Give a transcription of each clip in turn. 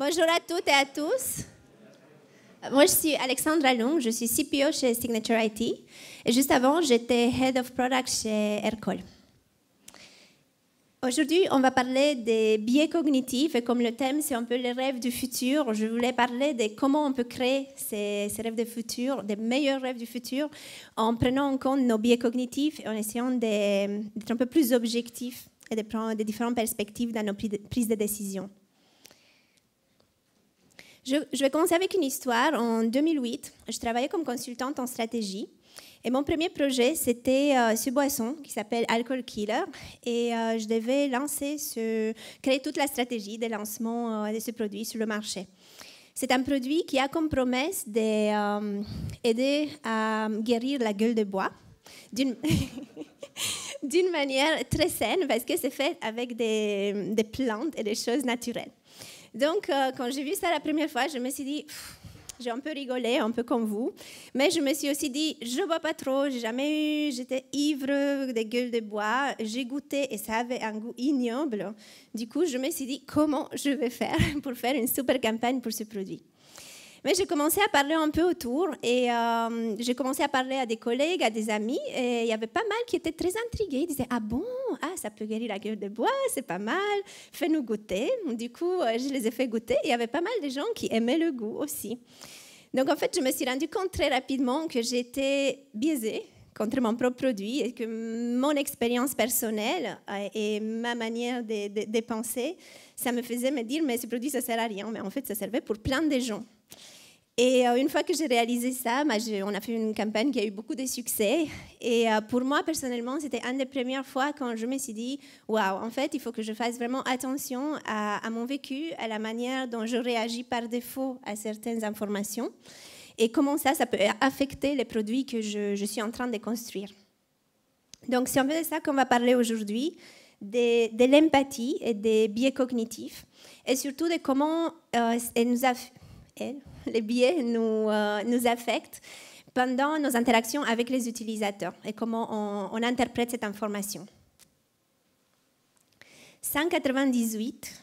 Bonjour à toutes et à tous. Moi, je suis Alexandre Long, je suis CPO chez Signature IT. Et juste avant, j'étais Head of Product chez Aircall. Aujourd'hui, on va parler des biais cognitifs et comme le thème, c'est un peu les rêves du futur, je voulais parler de comment on peut créer ces, rêves du futur, des meilleurs rêves du futur, en prenant en compte nos biais cognitifs et en essayant d'être un peu plus objectifs et de prendre des différentes perspectives dans nos prises de décision. Je, vais commencer avec une histoire. En 2008, je travaillais comme consultante en stratégie. Et mon premier projet, c'était euh, ce boisson qui s'appelle Alcohol Killer. Et euh, je devais lancer ce, créer toute la stratégie de lancement euh, de ce produit sur le marché. C'est un produit qui a comme promesse d'aider à guérir la gueule de bois d'une manière très saine parce que c'est fait avec des plantes et des choses naturelles. Donc, euh, quand j'ai vu ça la première fois, je me suis dit, j'ai un peu rigolé, un peu comme vous. Mais je me suis aussi dit, je bois pas trop, j'ai jamais eu, j'étais ivre des gueules de bois, j'ai goûté et ça avait un goût ignoble. Du coup, je me suis dit, comment je vais faire pour faire une super campagne pour ce produit mais j'ai commencé à parler un peu autour et euh, j'ai commencé à parler à des collègues, à des amis. Et il y avait pas mal qui étaient très intrigués. Ils disaient Ah bon Ah, ça peut guérir la gueule de bois, c'est pas mal, fais-nous goûter. Du coup, euh, je les ai fait goûter et il y avait pas mal de gens qui aimaient le goût aussi. Donc en fait, je me suis rendu compte très rapidement que j'étais biaisée contre mon propre produit et que mon expérience personnelle euh, et ma manière de, de, de, penser, ça me faisait me dire mais ce produit ça sert à rien, mais en fait ça servait pour plein de gens. Et euh, une fois que j'ai réalisé ça, bah, on a fait une campagne qui a eu beaucoup de succès. Et euh, pour moi, personnellement, c'était une des premières fois quand je me suis dit waouh, en fait, il faut que je fasse vraiment attention à, mon vécu, à la manière dont je réagis par défaut à certaines informations et comment ça, ça peut affecter les produits que je, suis en train de construire. Donc, c'est un peu de ça qu'on va parler aujourd'hui de, de l'empathie et des biais cognitifs, et surtout de comment euh, elle nous a les biais euh, nous, affectent pendant nos interactions avec les utilisateurs et comment on, interprète cette information. 198,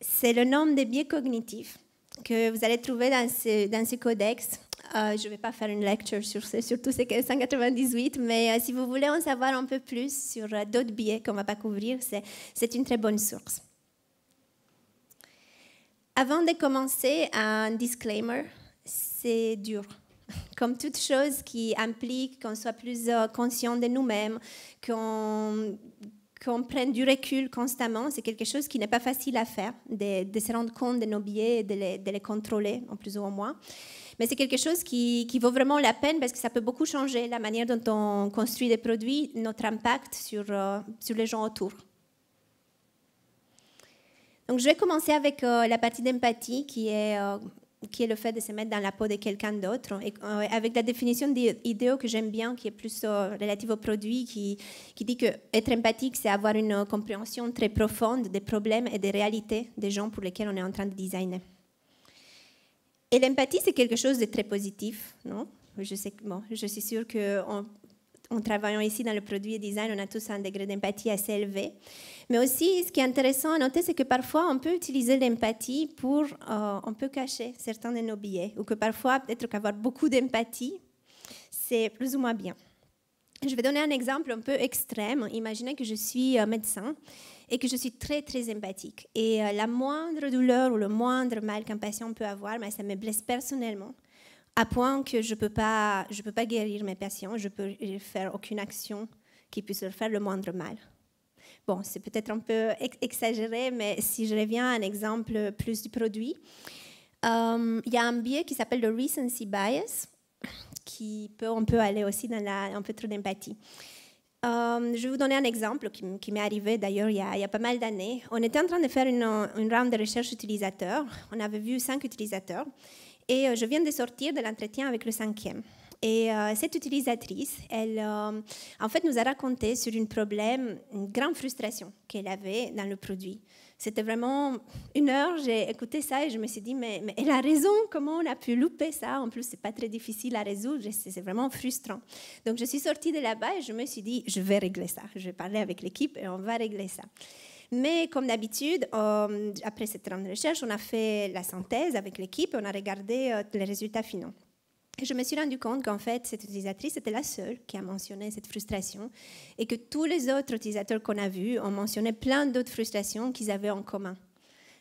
c'est le nombre de biais cognitifs que vous allez trouver dans ce, codex. Euh, je ne vais pas faire une lecture sur, ce, sur tout ce 198, mais euh, si vous voulez en savoir un peu plus sur d'autres biais qu'on ne va pas couvrir, c'est une très bonne source. Avant de commencer, un disclaimer, c'est dur. Comme toute chose qui implique qu'on soit plus euh, conscient de nous-mêmes, qu'on prenne du recul constamment, c'est quelque chose qui n'est pas facile à faire, de, se rendre compte de nos biais et de les, contrôler, en plus ou en moins. Mais c'est quelque chose qui, vaut vraiment la peine parce que ça peut beaucoup changer la manière dont on construit des produits, notre impact sur, euh, sur les gens autour. Donc, je vais commencer avec euh, la partie d'empathie, qui est euh, qui est le fait de se mettre dans la peau de quelqu'un d'autre, et, euh, avec la définition d'idéaux que j'aime bien, qui est plus relative au produit, qui, qui dit que être empathique, c'est avoir une compréhension très profonde des problèmes et des réalités des gens pour lesquels on est en train de designer. Et l'empathie, c'est quelque chose de très positif, non je, sais, bon, je suis sûre que on, en travaillant ici dans le produit design, on a tous un degré d'empathie assez élevé. Mais aussi, ce qui est intéressant à noter, c'est que parfois, on peut utiliser l'empathie pour, euh, on peut cacher certains de nos billets ou que parfois, peut-être qu'avoir beaucoup d'empathie, c'est plus ou moins bien. Je vais donner un exemple un peu extrême. Imaginez que je suis euh, médecin et que je suis très, très empathique. Et euh, la moindre douleur ou le moindre mal qu'un patient peut avoir, ça me blesse personnellement à point que je ne peux, pas, je peux pas guérir mes patients, je ne peux faire aucune action qui puisse leur faire le moindre mal. Bon, c'est peut-être un peu exagéré, mais si je reviens à un exemple plus du produit, euh, il y a un biais qui s'appelle le recency bias, qui peut, on peut aller aussi dans la, un peu trop d'empathie. Euh, je vais vous donner un exemple qui, m'est arrivé d'ailleurs il, y a pas mal d'années. On était en train de faire une, une round de recherche utilisateur. On avait vu cinq utilisateurs. Et euh, je viens de sortir de l'entretien avec le cinquième. Et euh, cette utilisatrice, elle, euh, en fait, nous a raconté sur un problème, une grande frustration qu'elle avait dans le produit. C'était vraiment une heure, j'ai écouté ça et je me suis dit, mais, elle a raison, comment on a pu louper ça En plus, c'est pas très difficile à résoudre, c'est vraiment frustrant. Donc, je suis sortie de là-bas et je me suis dit, je vais régler ça. Je vais parler avec l'équipe et on va régler ça. Mais comme d'habitude, euh, après cette grande recherche, on a fait la synthèse avec l'équipe et on a regardé euh, les résultats finaux. je me suis rendu compte qu'en fait, cette utilisatrice était la seule qui a mentionné cette frustration et que tous les autres utilisateurs qu'on a vus ont mentionné plein d'autres frustrations qu'ils avaient en commun.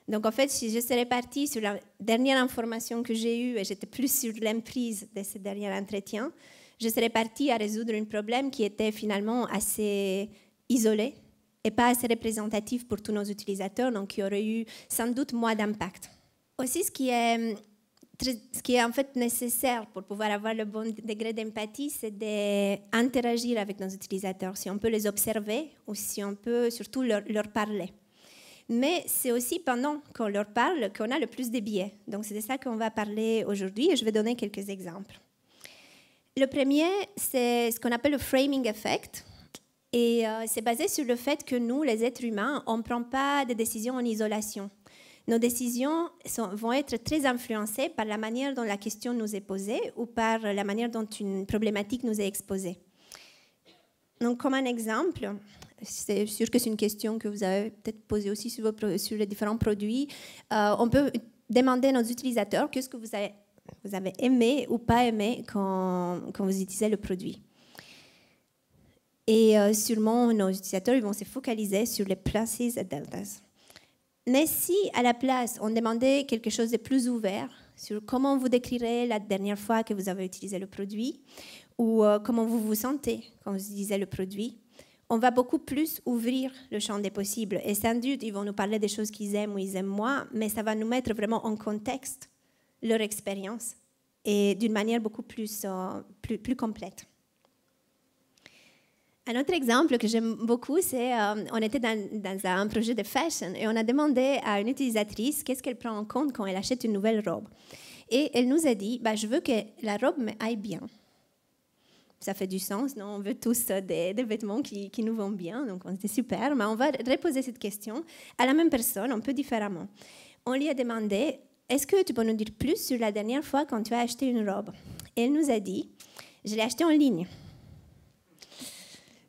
Donc en fait, si je serais partie sur la dernière information que j'ai eue et j'étais plus sur l'emprise de ce dernier entretien, je serais partie à résoudre un problème qui était finalement assez isolé et pas assez représentatif pour tous nos utilisateurs, donc il y aurait eu sans doute moins d'impact. Aussi, ce qui est hum, ce qui est en fait nécessaire pour pouvoir avoir le bon degré d'empathie, c'est d'interagir avec nos utilisateurs, si on peut les observer ou si on peut surtout leur, leur parler. Mais c'est aussi pendant qu'on leur parle qu'on a le plus de biais. Donc c'est de ça qu'on va parler aujourd'hui et je vais donner quelques exemples. Le premier, c'est ce qu'on appelle le framing effect. Et euh, c'est basé sur le fait que nous, les êtres humains, on ne prend pas des décisions en isolation. Nos décisions vont être très influencées par la manière dont la question nous est posée ou par la manière dont une problématique nous est exposée. Donc, comme un exemple, c'est sûr que c'est une question que vous avez peut-être posée aussi sur, les différents produits. Euh, on peut demander à nos utilisateurs qu'est-ce que vous avez, vous avez aimé ou pas aimé quand, quand vous utilisez le produit. Et euh, sûrement, nos utilisateurs ils vont se focaliser sur les places et deltas. Mais si, à la place, on demandait quelque chose de plus ouvert sur comment vous décrirez la dernière fois que vous avez utilisé le produit ou euh, comment vous vous sentez quand vous utilisez le produit, on va beaucoup plus ouvrir le champ des possibles. Et sans doute, ils vont nous parler des choses qu'ils aiment ou ils aiment moins, mais ça va nous mettre vraiment en contexte leur expérience et d'une manière beaucoup plus, euh, plus complète. Un autre exemple que j'aime beaucoup, c'est euh, on était dans, un projet de fashion et on a demandé à une utilisatrice qu'est-ce qu'elle prend en compte quand elle achète une nouvelle robe. Et elle nous a dit, bah, je veux que la robe aille bien. Ça fait du sens, non On veut tous euh, des, vêtements qui, nous vont bien, donc on super. Mais on va reposer cette question à la même personne, un peu différemment. On lui a demandé, est-ce que tu peux nous dire plus sur la dernière fois quand tu as acheté une robe et Elle nous a dit, je l'ai achetée en ligne.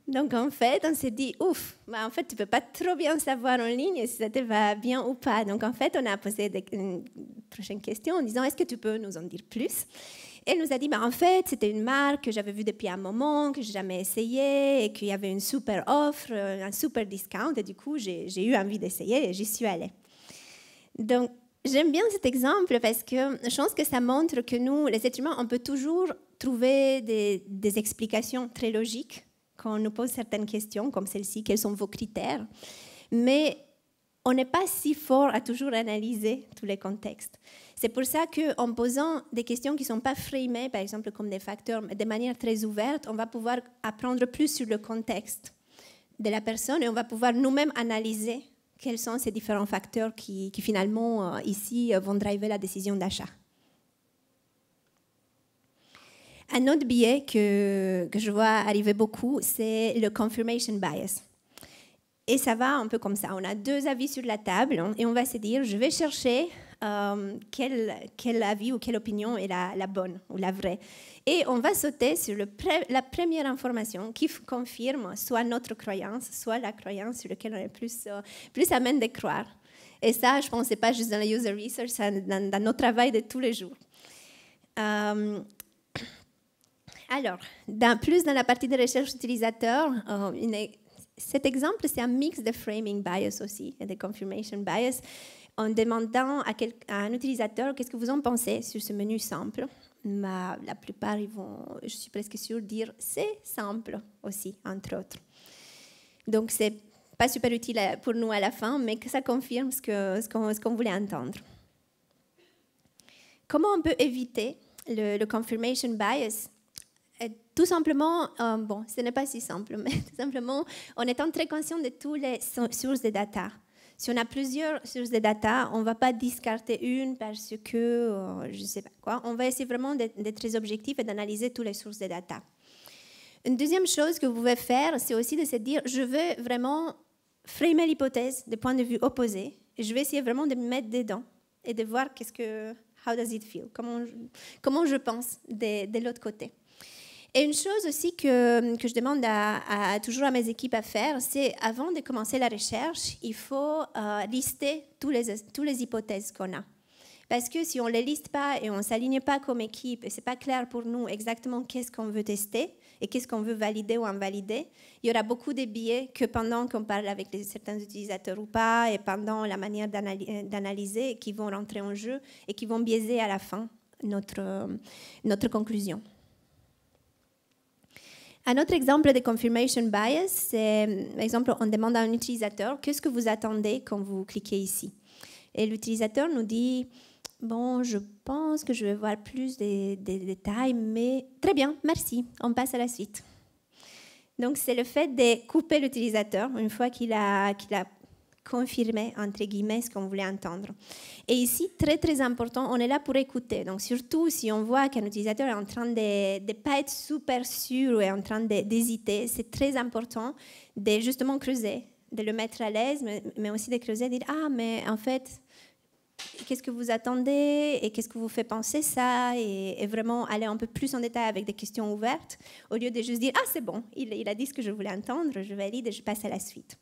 Donc en fait, on s'est dit, ouf, bah, en fait, tu ne peux pas trop bien savoir en ligne si ça te va bien ou pas. Donc en fait, on a posé une prochaine question en disant, est-ce que tu peux nous en dire plus Elle nous a dit, bah, en fait, c'était une marque que j'avais vue depuis un moment, que je jamais essayé, et qu'il y avait une super offre, euh, un super discount, et du coup, j'ai eu envie d'essayer et j'y suis allée. Donc j'aime bien cet exemple parce que je pense que ça montre que nous, les êtres humains, on peut toujours trouver des explications très logiques quand on nous pose certaines questions comme celle-ci, quels sont vos critères, mais on n'est pas si fort à toujours analyser tous les contextes. C'est pour ça qu'en posant des questions qui ne sont pas framées, par exemple comme des facteurs, mais de manière très ouverte, on va pouvoir apprendre plus sur le contexte de la personne et on va pouvoir nous-mêmes analyser quels sont ces différents facteurs qui finalement, euh, ici, euh, vont driver la décision d'achat. Un autre biais que, que je vois arriver beaucoup, c'est le confirmation bias. Et ça va un peu comme ça. On a deux avis sur la table hein, et on va se dire, je vais chercher euh, quel, quel, avis ou quelle opinion est la, la, bonne ou la vraie. Et on va sauter sur le la première information qui confirme soit notre croyance, soit la croyance sur laquelle on est plus, euh, plus à même de croire. Et ça, je pense, c'est pas juste dans la user research, c'est dans, dans, nos travail de tous les jours. Euh, alors, dans, plus dans la partie de recherche utilisateur, euh, cet exemple, c'est un mix de framing bias aussi et de confirmation bias en demandant à, un utilisateur qu'est-ce que vous en pensez sur ce menu simple. la plupart, ils vont, je suis presque sûre, dire c'est simple aussi, entre autres. Donc, c'est pas super utile pour nous à la fin, mais que ça confirme ce qu'on voulait entendre. Comment on peut éviter le confirmation bias tout simplement, euh, bon, ce n'est pas si simple, mais tout simplement en étant très conscient de toutes les sources de data. Si on a plusieurs sources de data, on ne va pas discarter une parce que, euh, je ne sais pas quoi. On va essayer vraiment d'être très objectif et d'analyser toutes les sources de data. Une deuxième chose que vous pouvez faire, c'est aussi de se dire, je veux vraiment framer l'hypothèse de point de vue opposé. Et je vais essayer vraiment de me mettre dedans et de voir qu'est-ce que, how does it feel, comment je, comment je pense de l'autre côté. Et une chose aussi que, je demande à, toujours à mes équipes à faire, c'est avant de commencer la recherche, il faut euh, lister les, toutes les hypothèses qu'on a. Parce que si on ne les liste pas et on ne s'aligne pas comme équipe, et ce n'est pas clair pour nous exactement qu'est-ce qu'on veut tester et qu'est-ce qu'on veut valider ou invalider, il y aura beaucoup de biais que pendant qu'on parle avec certains utilisateurs ou pas, et pendant la manière d'analyser, qui vont rentrer en jeu et qui vont biaiser à la fin notre conclusion. Un autre exemple de confirmation bias, c'est, euh, par exemple, on demande à un utilisateur qu'est-ce que vous attendez quand vous cliquez ici. Et l'utilisateur nous dit Bon, je pense que je vais voir plus de, détails, mais très bien, merci, on passe à la suite. Donc, c'est le fait de couper l'utilisateur une fois qu'il a, qu'il a confirmer, entre guillemets, ce qu'on voulait entendre. Et ici, très très important, on est là pour écouter. Donc surtout si on voit qu'un utilisateur est en train de ne pas être super sûr ou est en train d'hésiter, c'est très important de justement creuser, de le mettre à l'aise, mais, aussi de creuser, de dire, ah mais en fait, qu'est-ce que vous attendez et qu'est-ce que vous fait penser ça et, vraiment aller un peu plus en détail avec des questions ouvertes au lieu de juste dire ah c'est bon il, il, a dit ce que je voulais entendre je valide et je passe à la suite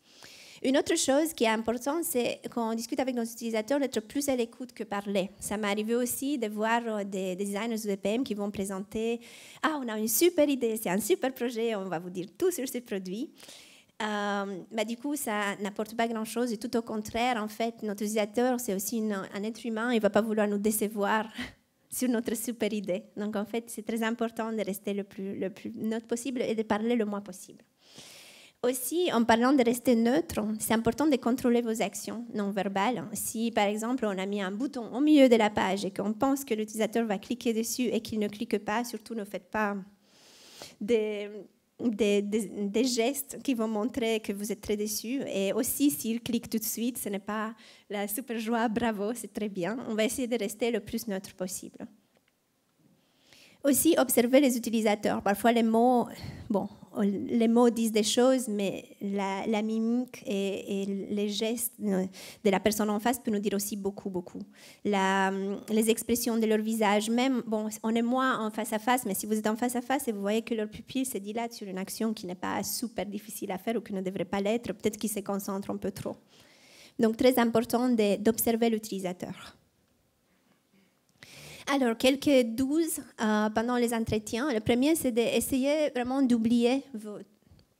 une autre chose qui est importante, c'est quand on discute avec nos utilisateurs d'être plus à l'écoute que parler. Ça m'est arrivé aussi de voir euh, des, designers ou PM qui vont présenter Ah, on a une super idée, c'est un super projet, on va vous dire tout sur ce produit. Euh, bah, du coup, ça n'apporte pas grand-chose. Et tout au contraire, en fait, notre utilisateur, c'est aussi un être humain, il ne va pas vouloir nous décevoir sur notre super idée. Donc, en fait, c'est très important de rester le plus neutre possible et de parler le moins possible. Aussi, en parlant de rester neutre, c'est important de contrôler vos actions non verbales. Si, par exemple, on a mis un bouton au milieu de la page et qu'on pense que l'utilisateur va cliquer dessus et qu'il ne clique pas, surtout ne faites pas des, gestes qui vont montrer que vous êtes très déçu. Et aussi, s'il clique tout de suite, ce n'est pas la super joie, bravo, c'est très bien. On va essayer de rester le plus neutre possible. Aussi, observer les utilisateurs. Parfois, les mots, bon, les mots disent des choses, mais la, mimique et, les gestes de la personne en face peuvent nous dire aussi beaucoup, beaucoup. les expressions de leur visage, même, bon, on est moins en face à face, mais si vous êtes en face à face et vous voyez que leur pupille se dilate sur une action qui n'est pas super difficile à faire ou qui ne devrait pas l'être, peut-être qu'ils se concentrent un peu trop. Donc, très important d'observer l'utilisateur. Alors, quelques douze euh, pendant les entretiens. Le premier, c'est d'essayer vraiment d'oublier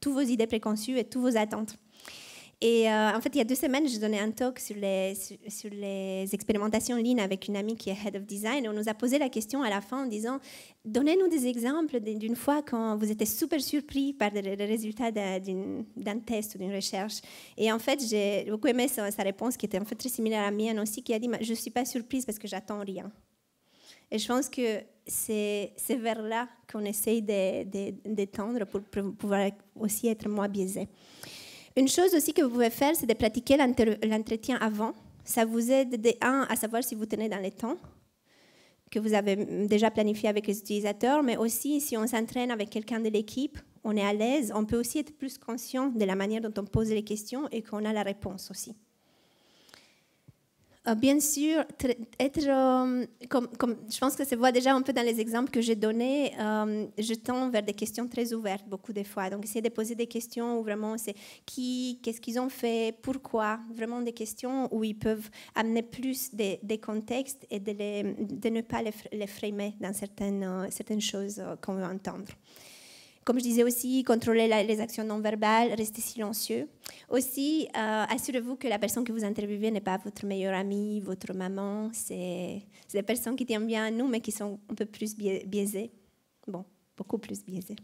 toutes vos idées préconçues et toutes vos attentes. Et euh, en fait, il y a deux semaines, je donnais un talk sur les, sur, les expérimentations Lean avec une amie qui est Head of Design. on nous a posé la question à la fin en disant, donnez-nous des exemples d'une fois quand vous étiez super surpris par le résultat d'un test ou d'une recherche. Et en fait, j'ai beaucoup aimé sa, réponse qui était en fait très similaire à la mienne aussi, qui a dit, je ne suis pas surprise parce que j'attends rien. Et je pense que c'est vers là qu'on essaye d'étendre pour pouvoir aussi être moins biaisé. Une chose aussi que vous pouvez faire, c'est de pratiquer l'entretien avant. Ça vous aide, d'un un, à savoir si vous tenez dans les temps que vous avez déjà planifié avec les utilisateurs, mais aussi si on s'entraîne avec quelqu'un de l'équipe, on est à l'aise, on peut aussi être plus conscient de la manière dont on pose les questions et qu'on a la réponse aussi. Euh, bien sûr, être, euh, comme, je pense que ça se voit déjà un peu dans les exemples que j'ai donnés, euh, je tends vers des questions très ouvertes beaucoup des fois. Donc, essayer de poser des questions où vraiment c'est qui, qu'est-ce qu'ils ont fait, pourquoi, vraiment des questions où ils peuvent amener plus des, des contextes et de, ne pas les, les framer dans certaines, certaines choses qu'on veut entendre. Comme je disais aussi, contrôlez les actions non verbales, restez silencieux. Aussi, euh, assurez-vous que la personne que vous interviewez n'est pas votre meilleure amie, votre maman. C'est des personnes qui tiennent bien à nous, mais qui sont un peu plus biaisées. Bon, beaucoup plus biaisées.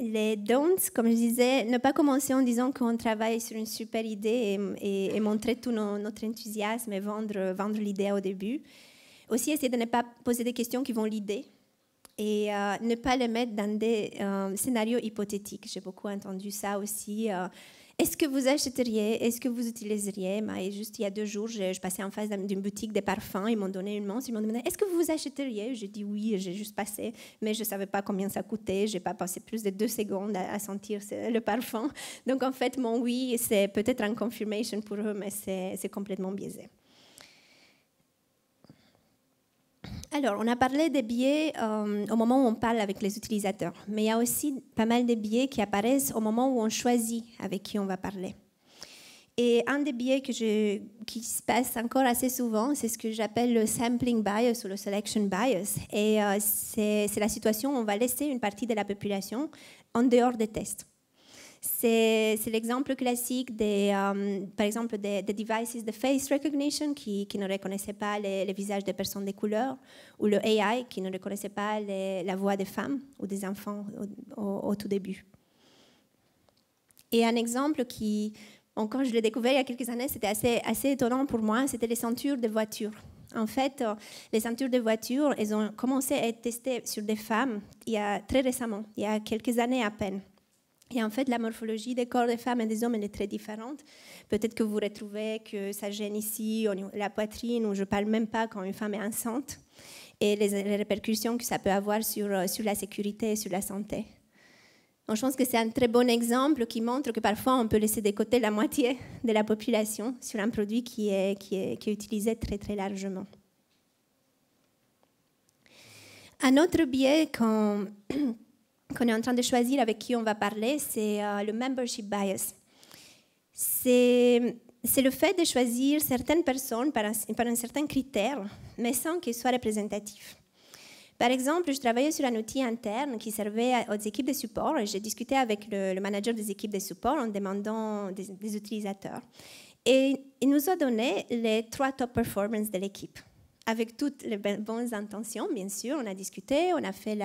Les don'ts, comme je disais, ne pas commencer en disant qu'on travaille sur une super idée et, montrer tout notre enthousiasme et vendre, vendre l'idée au début. Aussi, essayer de ne pas poser des questions qui vont l'idée et euh, ne pas les mettre dans des euh, scénarios hypothétiques. J'ai beaucoup entendu ça aussi. Euh, est-ce que vous achèteriez Est-ce que vous utiliseriez Juste il y a deux jours, je, passais en face d'une boutique des parfums. Ils m'ont donné une montre. Ils m'ont demandé Est-ce que vous acheteriez J'ai dit oui. J'ai juste passé, mais je ne savais pas combien ça coûtait. Je n'ai pas passé plus de deux secondes à, à, sentir le parfum. Donc en fait, mon oui, c'est peut-être un confirmation pour eux, mais c'est complètement biaisé. Alors, on a parlé des biais euh, au moment où on parle avec les utilisateurs, mais il y a aussi pas mal de biais qui apparaissent au moment où on choisit avec qui on va parler. Et un des biais qui se passe encore assez souvent, c'est ce que j'appelle le sampling bias ou le selection bias. Et euh, c'est la situation où on va laisser une partie de la population en dehors des tests. C'est l'exemple classique, des, euh, par exemple, des, devices de face recognition qui, ne reconnaissaient pas les, visages des personnes de couleur, ou le AI qui ne reconnaissait pas la voix des femmes ou des enfants au, tout début. Et un exemple qui, encore je l'ai découvert il y a quelques années, c'était assez, assez étonnant pour moi, c'était les ceintures de voitures. En fait, euh, les ceintures de voitures, elles ont commencé à être testées sur des femmes il y a très récemment, il y a quelques années à peine. Et en fait, la morphologie des corps des femmes et des hommes, elle est très différente. Peut-être que vous retrouvez que ça gêne ici, la poitrine, où je ne parle même pas quand une femme est enceinte, et les, répercussions que ça peut avoir sur, euh, sur la sécurité et sur la santé. Donc, je pense que c'est un très bon exemple qui montre que parfois on peut laisser de côté la moitié de la population sur un produit qui est, qui est, qui est utilisé très très largement. Un autre biais quand... qu'on est en train de choisir avec qui on va parler, c'est euh, le membership bias. C'est le fait de choisir certaines personnes par un, certain critère, mais sans qu'ils soient représentatifs. Par exemple, je travaillais sur un outil interne qui servait aux équipes de support et j'ai discuté avec le, manager des équipes de support en demandant des, des utilisateurs. Et il nous a donné les trois top performances de l'équipe avec toutes les ben-, bonnes intentions, bien sûr. On a discuté, on a fait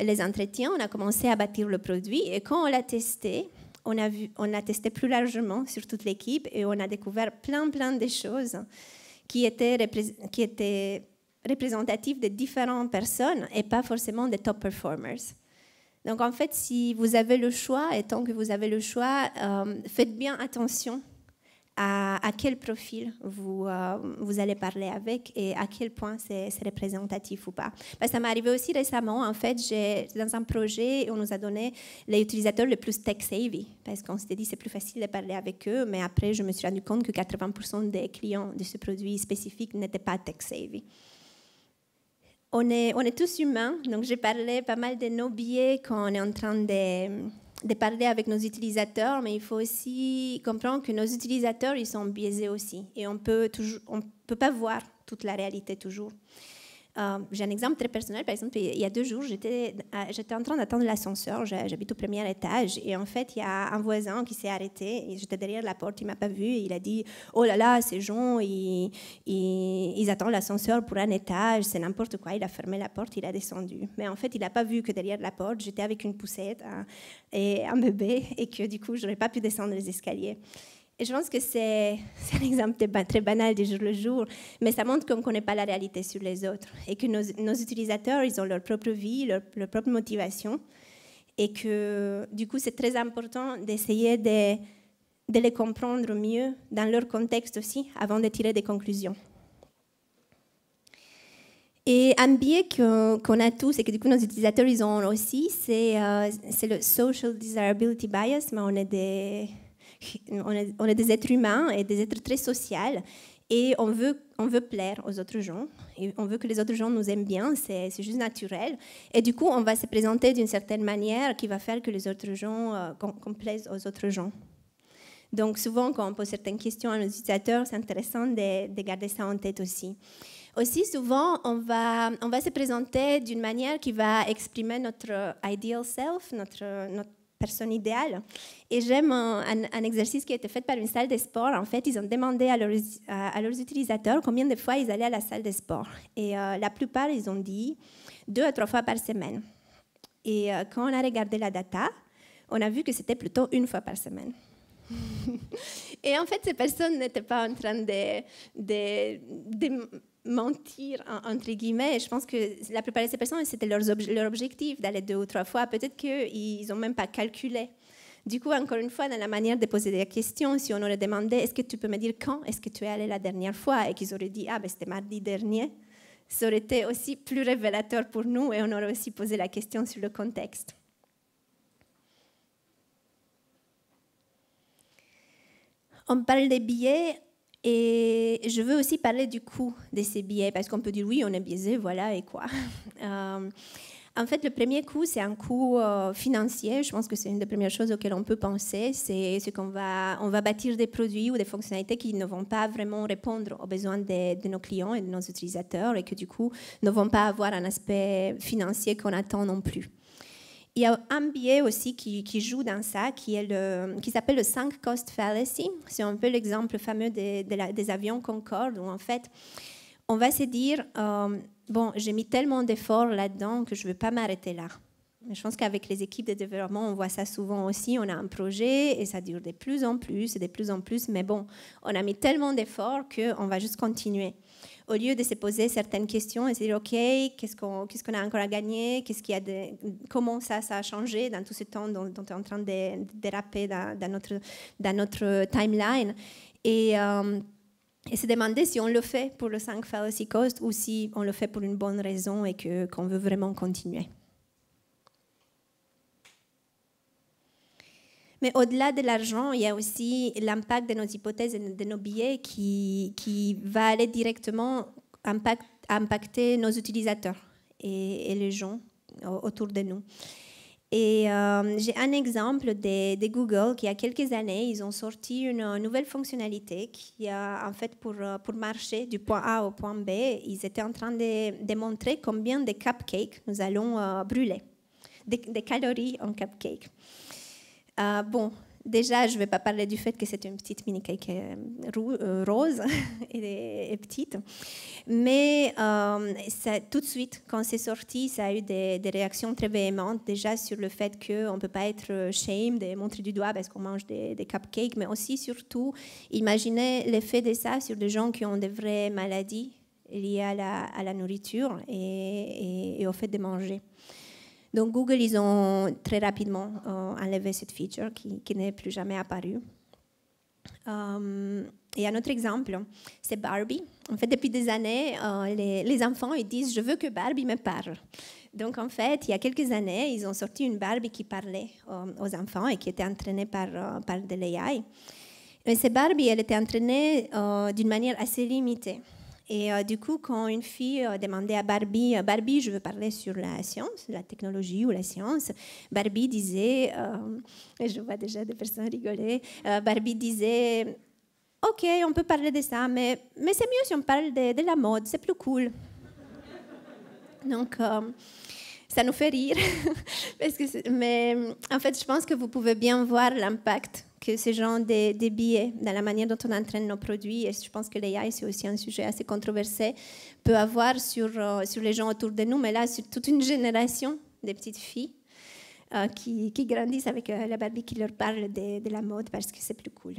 les entretiens, on a commencé à bâtir le produit. Et quand on l'a testé, on a, vu, on a testé plus largement sur toute l'équipe et on a découvert plein, plein de choses qui étaient, qui étaient représentatives de différentes personnes et pas forcément des top performers. Donc en fait, si vous avez le choix, et tant que vous avez le choix, euh, faites bien attention à, quel profil vous, euh, vous allez parler avec et à quel point c'est représentatif ou pas. Bah, ça m'est arrivé aussi récemment, en fait, dans un projet, on nous a donné les utilisateurs les plus tech-savvy, parce qu'on s'était dit c'est plus facile de parler avec eux, mais après, je me suis rendu compte que 80% des clients de ce produit spécifique n'étaient pas tech-savvy. On est, on est tous humains, donc j'ai parlé pas mal de nos biais qu'on est en train de de parler avec nos utilisateurs, mais il faut aussi comprendre que nos utilisateurs, ils sont biaisés aussi. Et on ne peut pas voir toute la réalité toujours. Euh, j'ai un exemple très personnel. Par exemple, il y a deux jours, j'étais, euh, en train d'attendre l'ascenseur. J'habite au premier étage. Et en fait, il y a un voisin qui s'est arrêté. J'étais derrière la porte. Il ne m'a pas vu. Il a dit Oh là là, ces gens, ils, attendent l'ascenseur pour un étage. C'est n'importe quoi. Il a fermé la porte. Il a descendu. Mais en fait, il n'a pas vu que derrière la porte, j'étais avec une poussette hein, et un bébé. Et que du coup, je n'aurais pas pu descendre les escaliers. Et je pense que c'est un exemple très banal du jour le jour, mais ça montre qu'on ne connaît pas la réalité sur les autres et que nos, utilisateurs, ils ont leur propre vie, leur, propre motivation. Et que du coup, c'est très important d'essayer de, de les comprendre mieux dans leur contexte aussi avant de tirer des conclusions. Et un biais qu'on a tous et que du coup nos utilisateurs ils ont aussi, c'est euh, le social desirability bias, mais on est des, on est, des êtres humains et des êtres très sociaux et on veut, on veut plaire aux autres gens, et on veut que les autres gens nous aiment bien, c'est juste naturel. Et du coup, on va se présenter d'une certaine manière qui va faire que les autres gens, euh, qu'on aux autres gens. Donc souvent, quand on pose certaines questions à nos utilisateurs, c'est intéressant de, de, garder ça en tête aussi. Aussi, souvent, on va, on va se présenter d'une manière qui va exprimer notre euh, ideal self, notre personne idéale. Et j'aime un, exercice qui a été fait par une salle de sport. En fait, ils ont demandé à leurs, à leurs utilisateurs combien de fois ils allaient à la salle de sport. Et euh, la plupart, ils ont dit deux à trois fois par semaine. Et euh, quand on a regardé la data, on a vu que c'était plutôt une fois par semaine. et en fait, ces personnes n'étaient pas en train de mentir, entre guillemets. Je pense que la plupart de ces personnes, c'était leur, objectif d'aller deux ou trois fois. Peut-être qu'ils n'ont même pas calculé. Du coup, encore une fois, dans la manière de poser des questions, si on aurait demandé est-ce que tu peux me dire quand est-ce que tu es allé la dernière fois et qu'ils auraient dit ah, ben, c'était mardi dernier, ça aurait été aussi plus révélateur pour nous et on aurait aussi posé la question sur le contexte. On parle des billets et je veux aussi parler du coût de ces billets, parce qu'on peut dire oui, on est biaisé, voilà, et quoi. Euh, en fait, le premier coût, c'est un coût euh, financier. Je pense que c'est une des premières choses auxquelles on peut penser. C'est ce qu'on va, on va bâtir des produits ou des fonctionnalités qui ne vont pas vraiment répondre aux besoins de, de nos clients et de nos utilisateurs, et que du coup, ne vont pas avoir un aspect financier qu'on attend non plus il y a un biais aussi qui, joue dans ça, qui, est le, qui s'appelle le sunk cost fallacy. C'est un peu l'exemple fameux des, avions Concorde, où en fait, on va se dire, euh, bon, j'ai mis tellement d'efforts là-dedans que je ne veux pas m'arrêter là. Je pense qu'avec les équipes de développement, on voit ça souvent aussi. On a un projet et ça dure de plus en plus et de plus en plus. Mais bon, on a mis tellement d'efforts qu'on va juste continuer au lieu de se poser certaines questions et se dire, OK, qu'est-ce qu'on a encore à gagner qu'est-ce qu'il y a de, Comment ça, ça a changé dans tout ce temps dont, on est en train de, déraper dans, dans, notre, dans notre timeline et, euh, se demander si on le fait pour le 5 Fallacy cost ou si on le fait pour une bonne raison et qu'on veut vraiment continuer. Mais au-delà de l'argent, il y a aussi l'impact de nos hypothèses et de nos billets qui, qui va aller directement impacter nos utilisateurs et, les gens autour de nous. Et euh, j'ai un exemple de, Google qui, il y a quelques années, ils ont sorti une nouvelle fonctionnalité qui a, euh, en fait, pour, euh, pour marcher du point A au point B, ils étaient en train de, démontrer montrer combien de cupcakes nous allons brûler, des, calories en cupcakes. Ah, bon, déjà, je ne vais pas parler du fait que c'est une petite mini cake euh, euh, rose et, petite, mais euh, tout de suite, quand c'est sorti, ça a eu des, réactions très véhémentes, déjà sur le fait qu'on ne peut pas être shamed et montrer du doigt parce qu'on mange des, cupcakes, mais aussi, surtout, imaginer l'effet de ça sur des gens qui ont des vraies maladies liées à la, nourriture et au fait de manger. Donc Google, ils ont très rapidement euh, enlevé cette feature qui, n'est plus jamais apparue. Euh, et un autre exemple, c'est Barbie. En fait, depuis des années, euh, les, enfants ils disent Je veux que Barbie me parle. Donc, en fait, il y a quelques années, ils ont sorti une Barbie qui parlait aux enfants et qui était entraînée par, par de l'AI. Mais cette Barbie, elle était entraînée d'une manière assez limitée. Et euh, du coup, quand une fille euh, demandait à Barbie, euh, Barbie, je veux parler sur la science, la technologie ou la science, Barbie disait, et je vois déjà des personnes rigoler, Barbie disait, ok, on peut parler de ça, mais, mais c'est mieux si on parle de, de la mode, c'est plus cool. Donc, ça nous fait rire, parce que mais en fait, je pense que vous pouvez bien voir l'impact que ce genre de, dans la manière dont on entraîne nos produits, et je pense que l'AI, c'est aussi un sujet assez controversé, peut avoir sur, euh, sur les gens autour de nous, mais là, sur toute une génération de petites filles euh, qui, qui, grandissent avec euh, la Barbie qui leur parle de, de la mode parce que c'est plus cool.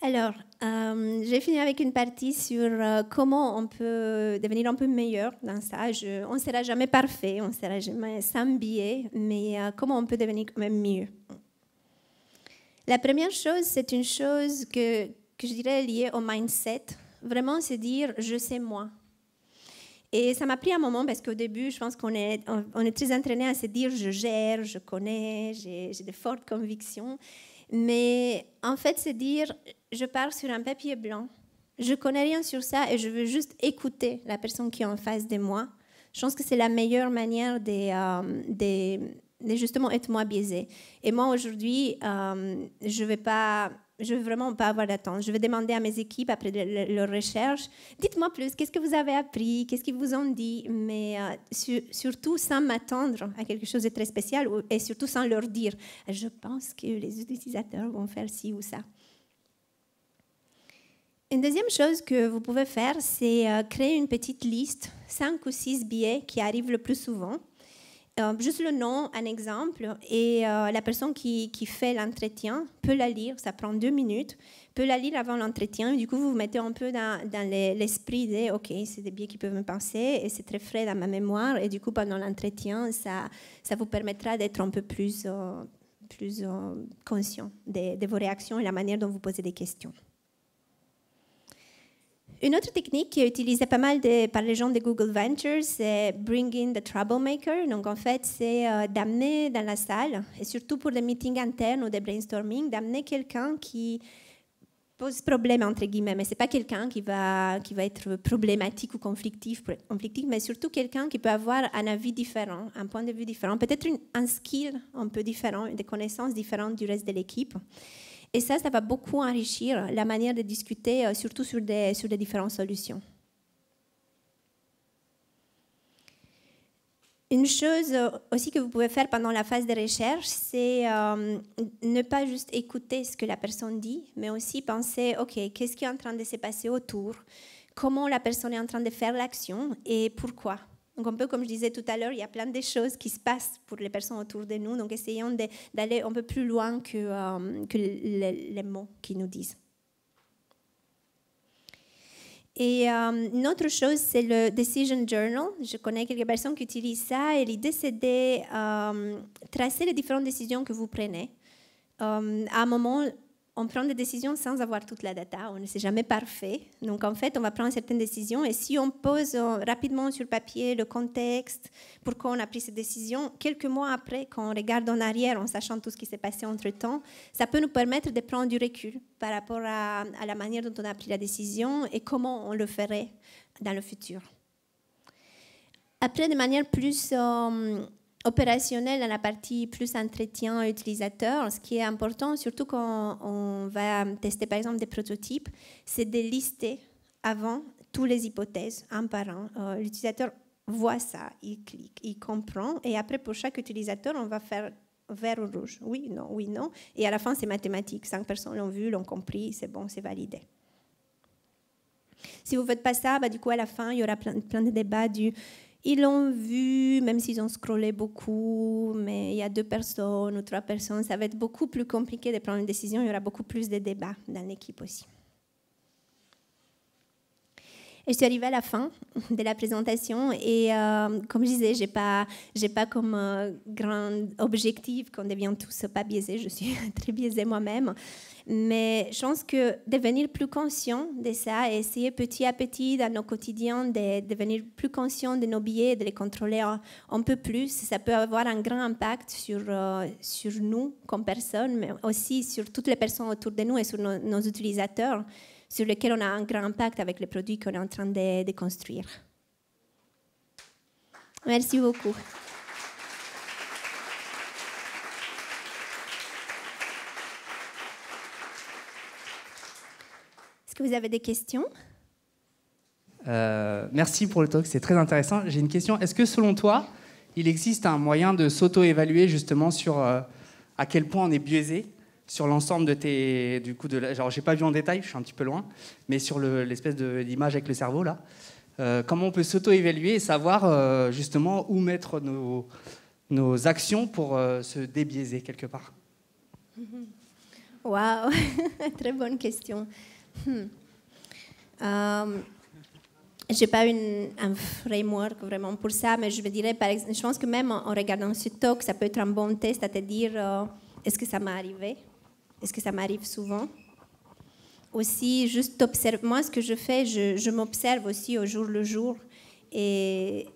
Alors, euh, j'ai fini avec une partie sur euh, comment on peut devenir un peu meilleur dans ça. on ne sera jamais parfait, on ne sera jamais sans biais, mais euh, comment on peut devenir quand même mieux. La première chose, c'est une chose que, je dirais liée au mindset. Vraiment, c'est dire je sais moi. Et ça m'a pris un moment parce qu'au début, je pense qu'on est, on est très entraîné à se dire je gère, je connais, j'ai, j'ai de fortes convictions. Mais en fait, c'est dire je parle sur un papier blanc. Je connais rien sur ça et je veux juste écouter la personne qui est en face de moi. Je pense que c'est la meilleure manière de, euh, justement être moins biaisé. Et moi, aujourd'hui, euh, je vais pas je veux vraiment pas avoir d'attente. Je vais demander à mes équipes après leur recherche, dites-moi plus, qu'est-ce que vous avez appris, qu'est-ce qu'ils vous ont dit, mais euh, surtout sans m'attendre à quelque chose de très spécial et surtout sans leur dire, je pense que les utilisateurs vont faire ci ou ça. Une deuxième chose que vous pouvez faire, c'est euh, créer une petite liste, cinq ou six billets qui arrivent le plus souvent. Euh, juste le nom, un exemple, et euh, la personne qui, fait l'entretien peut la lire, ça prend deux minutes, peut la lire avant l'entretien. Du coup, vous vous mettez un peu dans, l'esprit de OK, c'est des biais qui peuvent me penser, et c'est très frais dans ma mémoire, et du coup, pendant l'entretien, ça, vous permettra d'être un peu plus, conscient de vos réactions et la manière dont vous posez des questions. Une autre technique qui est utilisée pas mal par les gens de Google Ventures, c'est Bring in the Troublemaker. Donc, en fait, c'est euh, d'amener dans la salle, et surtout pour les meetings internes ou des brainstorming, d'amener quelqu'un qui pose problème, entre guillemets. Mais ce n'est pas quelqu'un qui va, qui va être problématique ou conflictif, conflictif mais surtout quelqu'un qui peut avoir un avis différent, un point de vue différent, peut-être un skill un peu différent, des connaissances différentes du reste de l'équipe. Et ça, ça va beaucoup enrichir la manière de discuter, euh, surtout sur des, sur des différentes solutions. Une chose euh, aussi que vous pouvez faire pendant la phase de recherche, c'est euh, ne pas juste écouter ce que la personne dit, mais aussi penser, OK, qu'est-ce qui est en train de se passer autour Comment la personne est en train de faire l'action et pourquoi donc un peu comme je disais tout à l'heure, il y a plein de choses qui se passent pour les personnes autour de nous. Donc essayons d'aller un peu plus loin que, euh, les, mots qui nous disent. Et euh, une autre chose, c'est le Decision Journal. Je connais quelques personnes qui utilisent ça. Et l'idée, c'est de euh, tracer les différentes décisions que vous prenez. à un moment, on prend des décisions sans avoir toute la data, on ne sait jamais parfait. Donc en fait, on va prendre certaines décisions et si on pose euh, rapidement sur le papier le contexte, pourquoi on a pris cette décision, quelques mois après, quand on regarde en arrière, en sachant tout ce qui s'est passé entre-temps, ça peut nous permettre de prendre du recul par rapport à, la manière dont on a pris la décision et comment on le ferait dans le futur. Après, de manière plus... Euh, opérationnel dans la partie plus entretien utilisateur, ce qui est important, surtout quand on va tester par exemple des prototypes, c'est de lister avant toutes les hypothèses, un par un. Euh, l'utilisateur voit ça, il clique, il comprend, et après pour chaque utilisateur, on va faire vert ou rouge. Oui, non, oui, non. Et à la fin, c'est mathématique. Cinq personnes l'ont vu, l'ont compris, c'est bon, c'est validé. Si vous ne faites pas ça, bah, du coup, à la fin, il y aura plein, plein de débats du ils l'ont vu, même s'ils ont scrollé beaucoup, mais il y a deux personnes ou trois personnes, ça va être beaucoup plus compliqué de prendre une décision, il y aura beaucoup plus de débats dans l'équipe aussi. Et je suis arrivée à la fin de la présentation et euh, comme je disais, je n'ai pas, pas comme grand objectif qu'on devienne tous pas biaisés, je suis très biaisée moi-même. Mais je pense que devenir plus conscient de ça et essayer petit à petit dans nos quotidiens de devenir plus conscient de nos biais, de les contrôler un, peu plus, ça peut avoir un grand impact sur, euh, sur nous comme personnes, mais aussi sur toutes les personnes autour de nous et sur nos utilisateurs sur lequel on a un grand impact avec les produits qu'on est en train de, de construire. Merci beaucoup. Est-ce que vous avez des questions euh, Merci pour le talk, c'est très intéressant. J'ai une question. Est-ce que selon toi, il existe un moyen de s'auto-évaluer justement sur euh, à quel point on est biaisé sur l'ensemble de tes. Du coup, de genre, j'ai pas vu en détail, je suis un petit peu loin, mais sur l'espèce de l'image avec le cerveau, là. Euh, comment on peut s'auto-évaluer et savoir euh, justement où mettre nos, nos actions pour euh, se débiaiser quelque part mhm. Waouh Très bonne question. Je hmm. J'ai pas une, un framework vraiment pour ça, mais je dirais, par je pense que même en, regardant ce talk, ça peut être un bon test, à te dire est-ce que ça m'est arrivé est-ce que ça m'arrive souvent. Aussi, juste observer. Moi, ce que je fais, je, m'observe aussi au jour le jour. Et,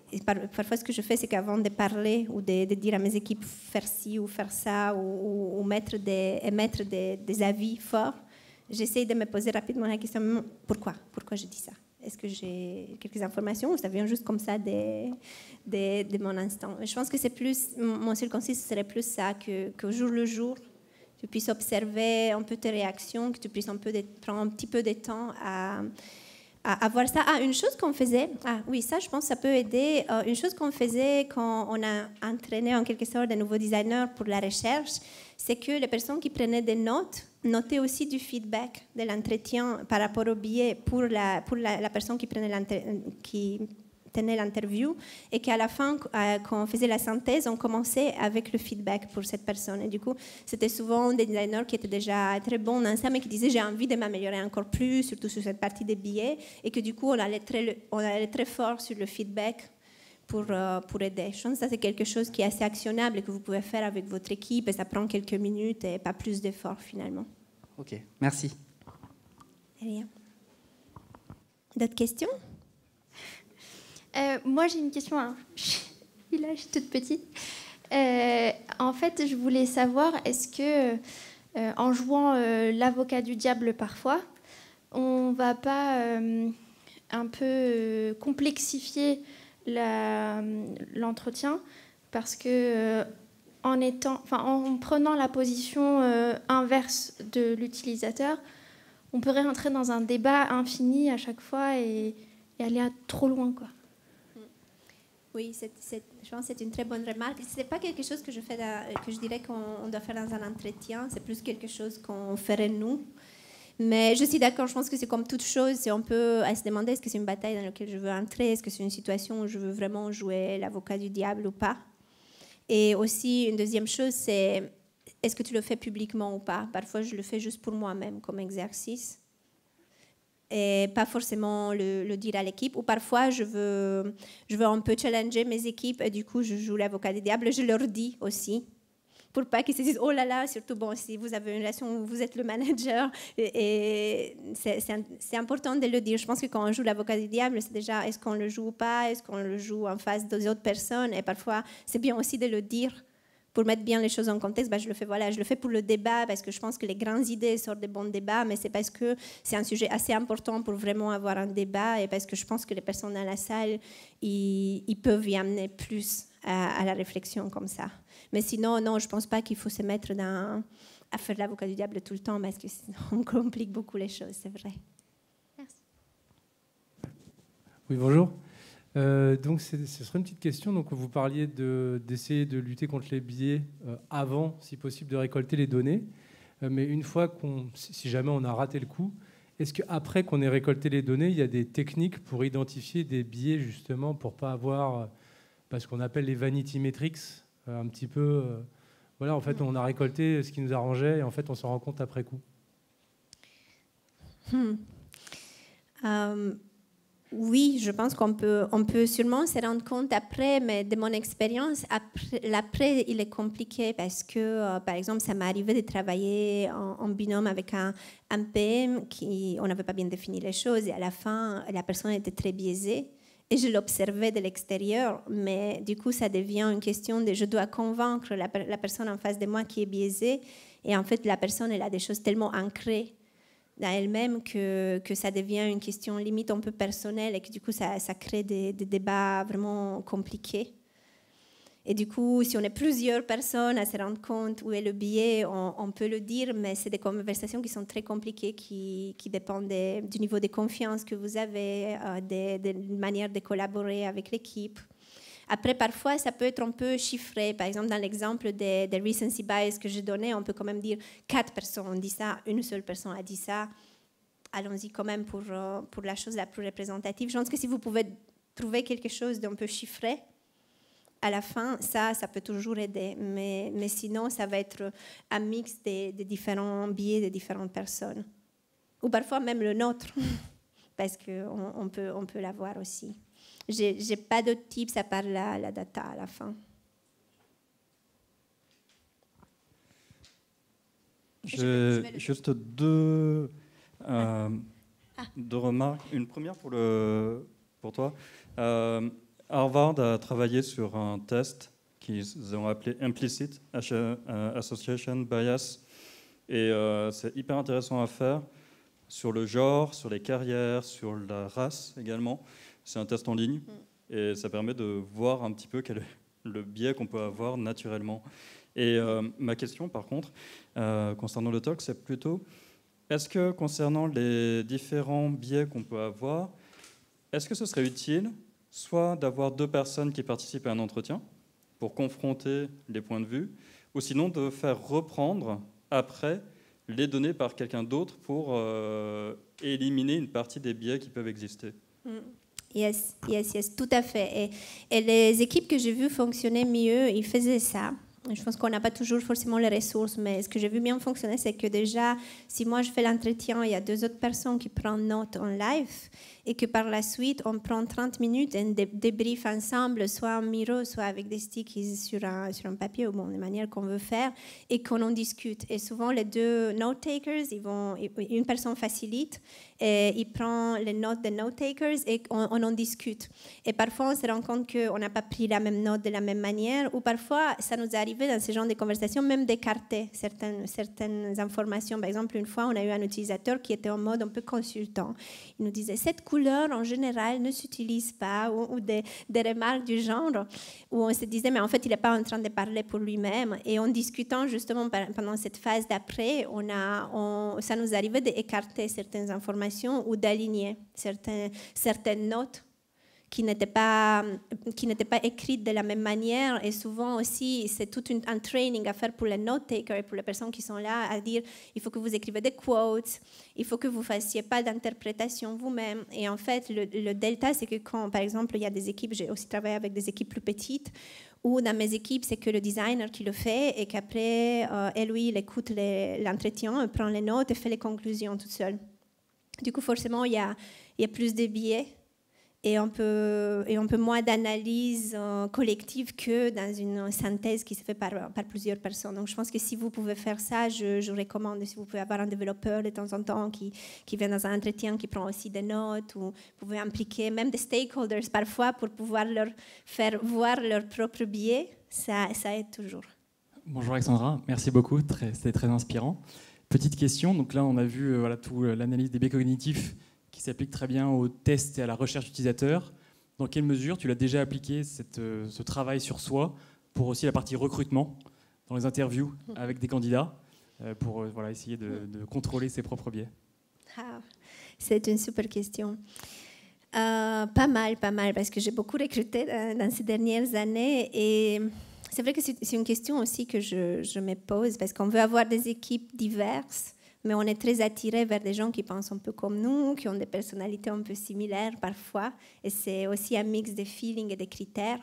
parfois, ce que je fais, c'est qu'avant de parler ou de, dire à mes équipes faire ci ou faire ça ou, mettre des, émettre des, avis forts, j'essaie de me poser rapidement la question hmm, pourquoi Pourquoi je dis ça Est-ce que j'ai quelques informations ou ça vient juste comme ça de, des mon instant Je pense que c'est plus, mon circoncis serait plus ça qu'au jour le jour tu puisses observer un peu tes réactions, que tu puisses prendre un petit peu de temps à, à, voir ça. Ah, une chose qu'on faisait, ah oui, ça je pense que ça peut aider. Euh, une chose qu'on faisait quand on a entraîné en quelque sorte des nouveaux designers pour la recherche, c'est que les personnes qui prenaient des notes notaient aussi du feedback de l'entretien par rapport au billet pour la, pour la, personne qui, prenait qui tenait l'interview et qu'à la fin, euh, quand on faisait la synthèse, on commençait avec le feedback pour cette personne. Et du coup, c'était souvent des designers qui étaient déjà très bons dans ça, mais qui disaient j'ai envie de m'améliorer encore plus, surtout sur cette partie des billets, et que du coup, on allait très, on allait très fort sur le feedback pour, euh, pour aider. Je pense que ça, c'est quelque chose qui est assez actionnable et que vous pouvez faire avec votre équipe, et ça prend quelques minutes et pas plus d'efforts finalement. Ok, merci. D'autres questions euh, moi, j'ai une question. Hein. là, je suis toute petite. Euh, en fait, je voulais savoir, est-ce que euh, en jouant l'avocat du diable parfois, on va pas un peu complexifier l'entretien parce que en, prenant la position inverse de l'utilisateur, on pourrait rentrer dans un débat infini à chaque fois et, aller trop loin, quoi. Oui, je pense que c'est une très bonne remarque. Ce n'est pas quelque chose que je, fais que je dirais qu'on doit faire dans un entretien, c'est plus quelque chose qu'on ferait nous. Mais je suis d'accord, je pense que c'est comme toute chose, on peut se demander est-ce que c'est une bataille dans laquelle je veux entrer, est-ce que c'est une situation où je veux vraiment jouer l'avocat du diable ou pas. Et aussi, une deuxième chose, c'est est-ce que tu le fais publiquement ou pas Parfois, je le fais juste pour moi-même comme exercice et pas forcément le, dire à l'équipe. Ou parfois, je veux, je veux un peu challenger mes équipes et du coup, je joue l'avocat des diables. Je leur dis aussi pour pas qu'ils se disent oh là là, surtout bon, si vous avez une relation où vous êtes le manager, et, c'est important de le dire. Je pense que quand on joue l'avocat du diable, c'est déjà est-ce qu'on le joue ou pas, est-ce qu'on le joue en face d'autres personnes, et parfois c'est bien aussi de le dire pour mettre bien les choses en contexte, bah, je le fais voilà, je le fais pour le débat parce que je pense que les grandes idées sortent des bons débats, mais c'est parce que c'est un sujet assez important pour vraiment avoir un débat et parce que je pense que les personnes à la salle, ils, peuvent y amener plus à, la réflexion comme ça. Mais sinon, non, je pense pas qu'il faut se mettre dans, à faire l'avocat du diable tout le temps parce que sinon on complique beaucoup les choses, c'est vrai. Merci. Oui, bonjour. Euh, donc, ce serait une petite question. Donc, vous parliez d'essayer de, lutter contre les biais euh, avant, si possible, de récolter les données. Euh, mais une fois qu'on, si jamais on a raté le coup, est-ce qu'après qu'on ait récolté les données, il y a des techniques pour identifier des biais, justement, pour pas avoir parce bah, ce qu'on appelle les vanity metrics, un petit peu. voilà, en fait, on a récolté ce qui nous arrangeait et en fait, on s'en rend compte après coup. hum oui, je pense qu'on peut, on peut sûrement se rendre compte après, mais de mon expérience, l'après, il est compliqué parce que, euh, par exemple, ça m'est arrivé de travailler en, binôme avec un, PM qui, on n'avait pas bien défini les choses, et à la fin, la personne était très biaisée. Et je l'observais de l'extérieur, mais du coup, ça devient une question de je dois convaincre la, la, personne en face de moi qui est biaisée. Et en fait, la personne, elle a des choses tellement ancrées à elle-même que, que, ça devient une question limite un peu personnelle et que du coup ça, ça crée des, des, débats vraiment compliqués. Et du coup, si on est plusieurs personnes à se rendre compte où est le biais, on, peut le dire, mais c'est des conversations qui sont très compliquées, qui, qui dépendent du niveau de confiance que vous avez, euh, des de la manière de collaborer avec l'équipe. Après, parfois, ça peut être un peu chiffré. Par exemple, dans l'exemple des, recency bias que j'ai donné, on peut quand même dire quatre personnes ont dit ça, une seule personne a dit ça. Allons-y quand même pour, euh, pour la chose la plus représentative. Je pense que si vous pouvez trouver quelque chose d'un peu chiffré, à la fin, ça, ça peut toujours aider. Mais, sinon, ça va être un mix des, différents biais des différentes personnes. Ou parfois même le nôtre, parce qu'on peut, on peut l'avoir aussi. J'ai n'ai pas d'autres tips à part la, la data à la fin. J'ai juste deux, ah. Euh, ah. deux remarques. Une première pour, le, pour toi. Euh, Harvard a travaillé sur un test qu'ils ont appelé Implicit euh, Association Bias. Et c'est hyper intéressant à faire sur le genre, sur les carrières, sur la race également. C'est un test en ligne mm. et ça permet de voir un petit peu quel est le biais qu'on peut avoir naturellement. Et euh, ma question, par contre, euh, concernant le talk, c'est plutôt est-ce que concernant les différents biais qu'on peut avoir, est-ce que ce serait utile soit d'avoir deux personnes qui participent à un entretien pour confronter les points de vue, ou sinon de faire reprendre après les données par quelqu'un d'autre pour euh, éliminer une partie des biais qui peuvent exister mm. Yes, yes, yes, tout à fait. Et, et les équipes que j'ai vues fonctionner mieux, ils faisaient ça. Je pense qu'on n'a pas toujours forcément les ressources, mais ce que j'ai vu bien fonctionner, c'est que déjà, si moi je fais l'entretien, il y a deux autres personnes qui prennent note en live et que par la suite, on prend 30 minutes et on ensemble, soit en miro, soit avec des sticks sur un, sur un papier ou bon, de manière qu'on veut faire et qu'on en discute. Et souvent, les deux note-takers, ils vont, une personne facilite il prend les notes des note-takers et on, en discute. Et parfois, on se rend compte qu'on n'a pas pris la même note de la même manière, ou parfois, ça nous est arrivé dans ce genre de conversation même d'écarter certaines, certaines informations. Par exemple, une fois, on a eu un utilisateur qui était en mode un peu consultant. Il nous disait, cette couleur, en général, ne s'utilise pas, ou, des, remarques du genre, où on se disait, mais en fait, il n'est pas en train de parler pour lui-même. Et en discutant, justement, pendant cette phase d'après, on a, ça nous arrivait d'écarter certaines informations ou d'aligner certaines, certaines notes qui n'étaient pas qui n'étaient pas écrites de la même manière et souvent aussi c'est tout un training à faire pour les note takers et pour les personnes qui sont là à dire il faut que vous écrivez des quotes il faut que vous fassiez pas d'interprétation vous-même et en fait le, delta c'est que quand par exemple il y a des équipes j'ai aussi travaillé avec des équipes plus petites ou dans mes équipes, c'est que le designer qui le fait et qu'après, euh, elle lui, il écoute l'entretien, prend les notes et fait les conclusions toute seule du coup, forcément, il y a, plus de biais et on peut, moins d'analyse euh, collective que dans une synthèse qui se fait par, plusieurs personnes. Donc je pense que si vous pouvez faire ça, je, je recommande, si vous pouvez avoir un développeur de temps en temps qui, vient dans un entretien, qui prend aussi des notes, ou vous pouvez impliquer même des stakeholders parfois pour pouvoir leur faire voir leurs propres biais, ça, ça aide toujours. Bonjour Alexandra, merci beaucoup, c'était très inspirant. Petite question, donc là on a vu euh, voilà, tout euh, l'analyse des biais cognitifs qui s'applique très bien aux tests et à la recherche utilisateur. Dans quelle mesure tu l'as déjà appliqué cette, euh, ce travail sur soi pour aussi la partie recrutement dans les interviews avec des candidats pour voilà, essayer de, contrôler ses propres biais ah, C'est une super question. pas mal, pas mal, parce que j'ai beaucoup recruté dans ces dernières années et c'est vrai que c'est une question aussi que je, me pose, parce qu'on veut avoir des équipes diverses, mais on est très attiré vers des gens qui pensent un peu comme nous, qui ont des personnalités un peu similaires parfois, et c'est aussi un mix de feelings et de critères.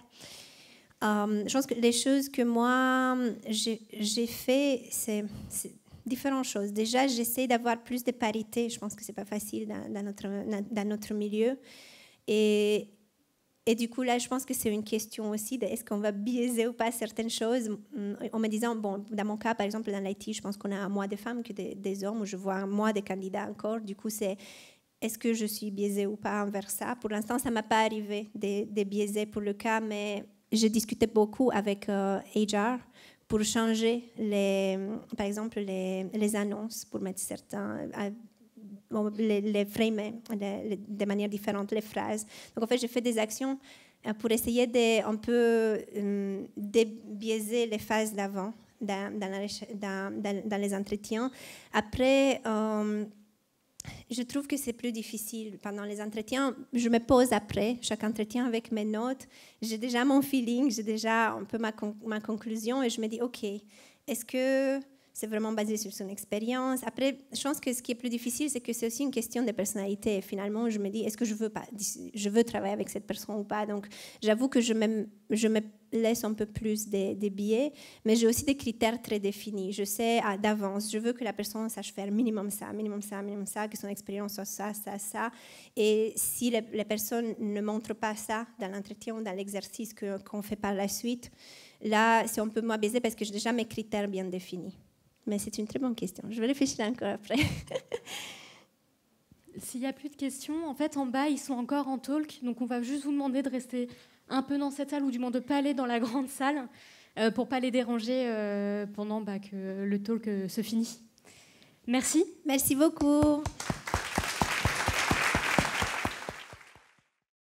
Euh, je pense que les choses que moi j'ai fait, c'est différentes choses. Déjà, j'essaie d'avoir plus de parité. Je pense que c'est pas facile dans, dans, notre, dans notre milieu. Et, et du coup, là, je pense que c'est une question aussi de est-ce qu'on va biaiser ou pas certaines choses mm, en me disant, bon, dans mon cas, par exemple, dans l'IT, je pense qu'on a moins de femmes que des, hommes, ou je vois moins de candidats encore. Du coup, c'est est-ce que je suis biaisée ou pas envers ça Pour l'instant, ça ne m'a pas arrivé de, biaiser pour le cas, mais j'ai discuté beaucoup avec HR euh, pour changer, les, par exemple, les, les annonces, pour mettre certains, euh, les, les framer hein, de manière différente, les phrases. Donc en fait, j'ai fait des actions euh, pour essayer de, un peu euh, débiaiser les phases d'avant dans, les entretiens. Après, euh, je trouve que c'est plus difficile pendant les entretiens. Je me pose après chaque entretien avec mes notes. J'ai déjà mon feeling, j'ai déjà un peu ma, ma conclusion et je me dis, OK, est-ce que c'est vraiment basé sur son expérience. Après, je pense que ce qui est plus difficile, c'est que c'est aussi une question de personnalité. Finalement, je me dis, est-ce que je veux, pas, je veux travailler avec cette personne ou pas Donc, j'avoue que je me, je me laisse un peu plus des, biais mais j'ai aussi des critères très définis. Je sais ah, d'avance, je veux que la personne sache faire minimum ça, minimum ça, minimum ça, que son expérience soit ça, ça, ça. Et si les, personnes ne montrent pas ça dans l'entretien ou dans l'exercice qu'on fait par la suite, là, c'est un peu moins baisé parce que j'ai déjà mes critères bien définis. Mais c'est une très bonne question. Je vais réfléchir encore après. S'il n'y a plus de questions, en fait, en bas, ils sont encore en talk. Donc, on va juste vous demander de rester un peu dans cette salle ou du moins de ne pas aller dans la grande salle euh, pour ne pas les déranger euh, pendant bah, que le talk euh, se finit. Merci. Merci beaucoup.